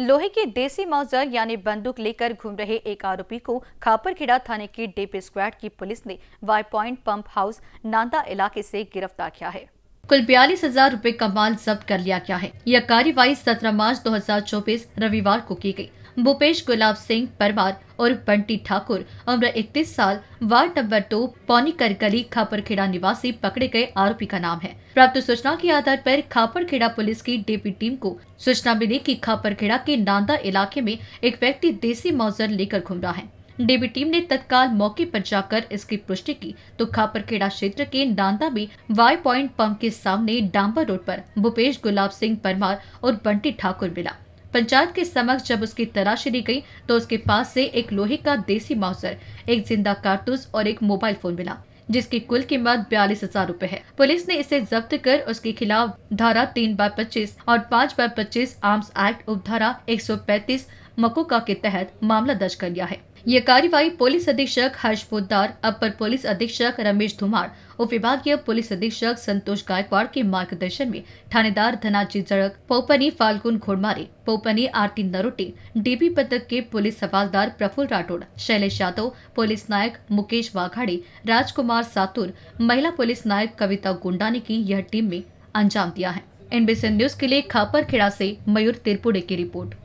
लोहे के देसी मौजर यानी बंदूक लेकर घूम रहे एक आरोपी को खापरखेड़ा थाने के डेपी स्क्वाड की पुलिस ने Y point pump house Nanda इलाके से गिरफ्तार किया है कुल बयालीस हजार रूपए का माल जब्त कर लिया गया है यह कार्यवाही 17 मार्च 2024 रविवार को की गई भूपेश गुलाब सिंह परमार और बंटी ठाकुर उम्र 31 साल वार्ड नंबर दो पौनीकर गली करकली खापरखेड़ा निवासी पकड़े गए आरोपी का नाम है प्राप्त सूचना के आधार पर खापरखेड़ा पुलिस की डीपी टीम को सूचना मिली कि खापरखेड़ा के नांदा इलाके में एक व्यक्ति देसी मौजर लेकर घूम रहा है डीबी टीम ने तत्काल मौके पर जाकर इसकी पुष्टि की तो खापरखेड़ा क्षेत्र के नांदा में वाई पॉइंट पंप के सामने डांबर रोड पर भूपेश गुलाब सिंह परमार और बंटी ठाकुर मिला पंचायत के समक्ष जब उसकी तलाशी ली गई तो उसके पास से एक लोहे का देसी माउसर एक जिंदा कारतूस और एक मोबाइल फोन मिला जिसकी कुल कीमत बयालीस हजार रूपए है पुलिस ने इसे जब्त कर उसके खिलाफ धारा तीन बाय पच्चीस और पाँच बाय पच्चीस आर्म्स एक्ट उपधारा एक सौ पैतीस मकोका के तहत मामला दर्ज कर लिया है ये कार्यवाही पुलिस अधीक्षक हर्ष पोदार अपर पुलिस अधीक्षक रमेश धुमार उप विभागीय पुलिस अधीक्षक संतोष गायकवाड़ के मार्गदर्शन में थानेदार धनाजी जड़क पोपनी फाल्गुन घोड़मारे पोपनी आरती नरोटी डीबी पदक के पुलिस हवालदार प्रफुल राठौड़ शैलेश यादव पुलिस नायक मुकेश वाघाड़ी राजकुमार सातुर महिला पुलिस नायक कविता गुंडा ने की यह टीम में अंजाम दिया है एनबीसी न्यूज के लिए खापर खेड़ा से मयूर तिरपुड़े की रिपोर्ट